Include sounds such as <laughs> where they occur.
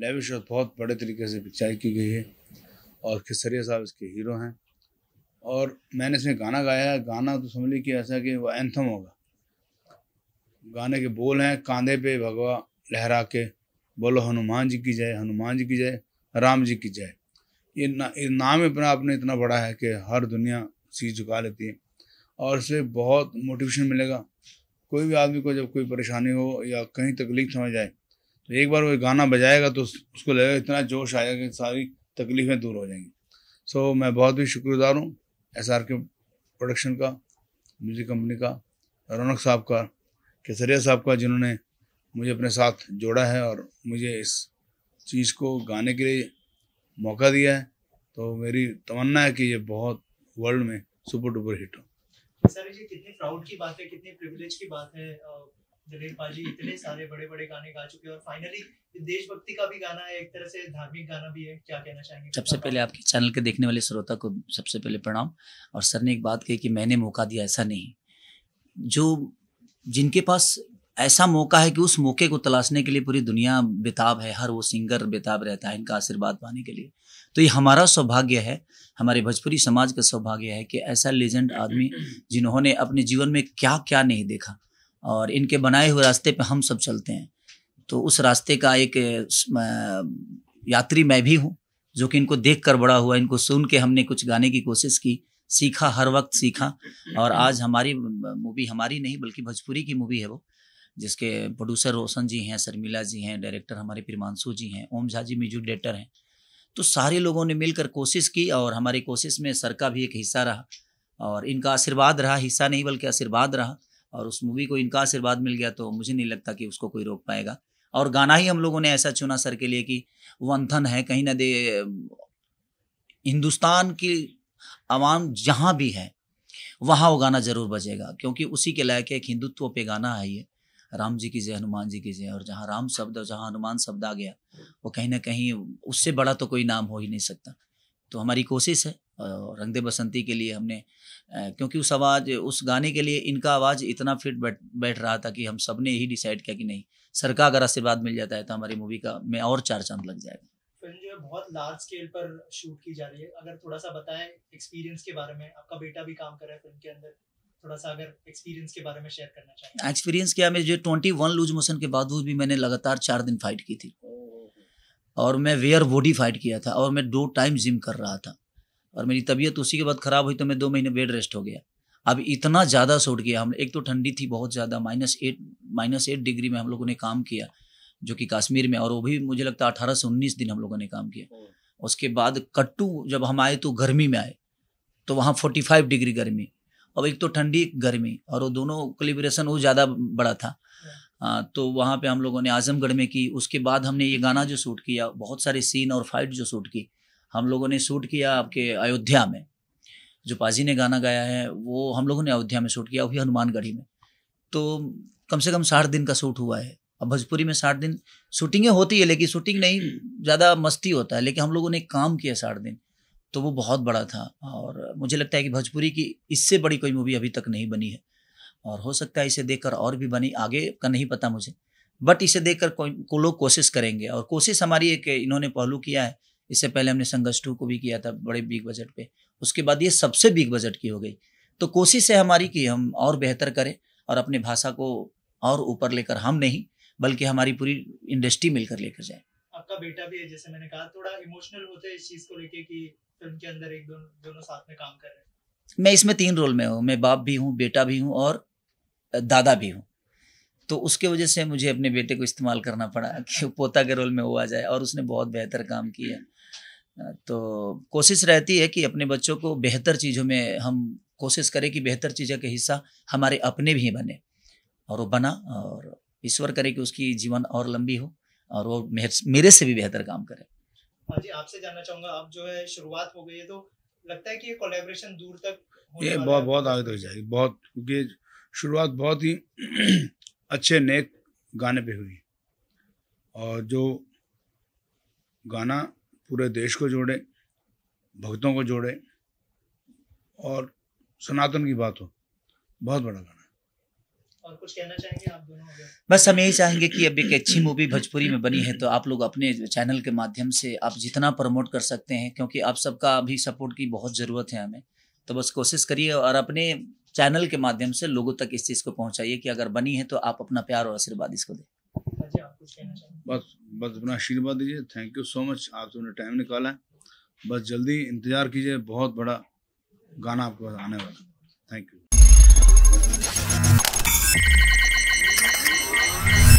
lavish और बहुत बड़े तरीके से पिक्चर की गई है और खिसरिया साहब इसके हीरो हैं और मैंने इसमें गाना गाया है गाना तो समझ कि ऐसा कि वह एंथम होगा गाने के बोल हैं कांधे पे भगवा लहरा के बोलो हनुमान जी की जय हनुमान जी की जय राम जी की जय ये ना ये नाम अपना आपने इतना बड़ा है कि हर दुनिया सी झुका लेती है और इससे बहुत मोटिवेशन मिलेगा कोई भी आदमी को जब कोई परेशानी हो या कहीं तकलीफ समझ जाए तो एक बार वो गाना बजाएगा तो उसको लगेगा इतना जोश आएगा कि सारी तकलीफ़ें दूर हो जाएंगी सो so, मैं बहुत भी शुक्रगुजार हूँ एस आर के प्रोडक्शन का म्यूज़िक कंपनी का रौनक साहब का केसरिया साहब का जिन्होंने मुझे अपने साथ जोड़ा है और मुझे इस चीज़ को गाने के लिए मौका दिया है तो मेरी तमन्ना है कि ये बहुत वर्ल्ड में सुपर डुपर हिट हो सर जी कितनी प्राउड की बात है कितनी प्रिविलेज की बात है दिलीप पाजी इतने सारे बड़े बड़े गाने गा चुके हैं और फाइनली देशभक्ति का भी गाना है एक तरह से धार्मिक गाना भी है क्या कहना चाहेंगे सबसे पहले आपके चैनल के देखने वाले श्रोता को सबसे पहले प्रणाम और सर ने एक बात कही कि मैंने मौका दिया ऐसा नहीं जो जिनके पास ऐसा मौका है कि उस मौके को तलाशने के लिए पूरी दुनिया बेताब है हर वो सिंगर बेताब रहता है इनका आशीर्वाद पाने के लिए तो ये हमारा सौभाग्य है हमारे भोजपुरी समाज का सौभाग्य है कि ऐसा लेजेंड आदमी जिन्होंने अपने जीवन में क्या क्या नहीं देखा और इनके बनाए हुए रास्ते पे हम सब चलते हैं तो उस रास्ते का एक यात्री मैं भी हूँ जो कि इनको देख कर बड़ा हुआ इनको सुन के हमने कुछ गाने की कोशिश की सीखा हर वक्त सीखा और आज हमारी मूवी हमारी नहीं बल्कि भोजपुरी की मूवी है वो जिसके प्रोड्यूसर रोशन जी हैं शर्मिला जी हैं डायरेक्टर हमारे प्रमांशु जी हैं ओम झा जी म्यूजिक डायरेक्टर हैं तो सारे लोगों ने मिलकर कोशिश की और हमारी कोशिश में सर का भी एक हिस्सा रहा और इनका आशीर्वाद रहा हिस्सा नहीं बल्कि आशीर्वाद रहा और उस मूवी को इनका आशीर्वाद मिल गया तो मुझे नहीं लगता कि उसको कोई रोक पाएगा और गाना ही हम लोगों ने ऐसा चुना सर के लिए कि वंथन है कहीं ना दे हिंदुस्तान की आवाम जहाँ भी है वहाँ वो गाना ज़रूर बजेगा क्योंकि उसी के लायक एक हिंदुत्व पे गाना है ये राम जी की जय हनुमान जी की जय और जहाँ राम शब्द और जहाँ हनुमान शब्द आ गया वो कहीं ना कहीं उससे बड़ा तो कोई नाम हो ही नहीं सकता तो हमारी कोशिश है दे बसंती के लिए हमने क्योंकि उस आवाज़ उस गाने के लिए इनका आवाज़ इतना फिट बैठ बैठ रहा था कि हम सब ने यही डिसाइड किया कि नहीं सर का अगर आशीर्वाद मिल जाता है तो हमारी मूवी का में और चार चांद लग जाएगा फिल्म जो है बहुत लार्ज स्केल पर शूट की जा रही है अगर थोड़ा सा बताएं एक्सपीरियंस के बारे में आपका बेटा भी काम कर रहा है फिल्म के अंदर थोड़ा सा अगर एक्सपीरियंस के बारे में शेयर करना एक्सपीरियंस क्या मैं जो ट्वेंटी लूज मोशन के भी मैंने लगातार चार दिन फाइट की थी और मैं वेयर बॉडी फाइट किया था और मैं दो टाइम जिम कर रहा था और मेरी तबीयत उसी के बाद ख़राब हुई तो मैं दो महीने बेड रेस्ट हो गया अब इतना ज़्यादा सोट गया हम एक तो ठंडी थी बहुत ज़्यादा minus eight minus eight degree में हम लोगों ने काम किया जो कि कश्मीर में और वो भी मुझे लगता है अठारह से उन्नीस दिन हम लोगों ने काम किया उसके बाद कट्टू जब हम आए तो गर्मी में आए तो वहाँ फोर्टी फाइव डिग्री गर्मी अब एक तो ठंडी गर्मी और वो दोनों कलिब्रेशन वो ज़्यादा बड़ा था आ, हाँ, तो वहाँ पे हम लोगों ने आजमगढ़ में की उसके बाद हमने ये गाना जो शूट किया बहुत सारे सीन और फाइट जो शूट की हम लोगों ने शूट किया आपके अयोध्या में जो पाजी ने गाना गाया है वो हम लोगों ने अयोध्या में शूट किया वही हनुमानगढ़ी में तो कम से कम साठ दिन का शूट हुआ है अब भोजपुरी में साठ दिन शूटिंगें होती है लेकिन शूटिंग नहीं ज़्यादा मस्ती होता है लेकिन हम लोगों ने काम किया साठ दिन तो वो बहुत बड़ा था और मुझे लगता है कि भोजपुरी की इससे बड़ी कोई मूवी अभी तक नहीं बनी है और हो सकता है इसे देखकर और भी बनी आगे का नहीं पता मुझे बट इसे देखकर कोई को लोग कोशिश करेंगे और कोशिश हमारी एक इन्होंने पहलू किया है इससे पहले हमने संघर्ष टू को भी किया था बड़े बिग बजट पे उसके बाद ये सबसे बिग बजट की हो गई तो कोशिश है हमारी कि हम और बेहतर करें और अपनी भाषा को और ऊपर लेकर हम नहीं बल्कि हमारी पूरी इंडस्ट्री मिलकर लेकर जाए आपका बेटा भी है जैसे मैंने कहा थोड़ा इमोशनल होते हैं इस चीज को लेके कि फिल्म के अंदर एक दोनों दोनों साथ में काम कर रहे हैं मैं इसमें तीन रोल में हूँ मैं बाप भी हूँ बेटा भी हूँ और दादा भी हूँ तो उसके वजह से मुझे अपने बेटे को इस्तेमाल करना पड़ा <laughs> कि पोता के रोल में वो आ जाए और उसने बहुत बेहतर काम किया तो कोशिश रहती है कि अपने बच्चों को बेहतर चीज़ों में हम कोशिश करें कि बेहतर चीज़ों के हिस्सा हमारे अपने भी बने और वो बना और ईश्वर करे कि उसकी जीवन और लंबी हो और वो मेरे से भी बेहतर काम करे हाँ जी आपसे जानना चाहूंगा अब जो है शुरुआत हो गई है तो लगता है कि ये कोलेबोरेशन दूर तक ये बहुत बहुत आगे तक जाएगी बहुत क्योंकि शुरुआत बहुत ही <clears throat> अच्छे नेक गाने पे हुई और जो गाना पूरे देश को जोड़े भक्तों को जोड़े और सनातन की बात हो बहुत बड़ा गाना और कुछ कहना चाहेंगे आप दोनों बस हम यही चाहेंगे कि अब एक अच्छी मूवी भोजपुरी में बनी है तो आप लोग अपने चैनल के माध्यम से आप जितना प्रमोट कर सकते हैं क्योंकि आप सबका अभी सपोर्ट की बहुत ज़रूरत है हमें तो बस कोशिश करिए और अपने चैनल के माध्यम से लोगों तक इस चीज़ को पहुंचाइए कि अगर बनी है तो आप अपना प्यार और आशीर्वाद इसको दें बस बस अपना आशीर्वाद दीजिए थैंक यू सो मच आप सबने टाइम निकाला है बस जल्दी इंतज़ार कीजिए बहुत बड़ा गाना आपके पास आने वाला थैंक यू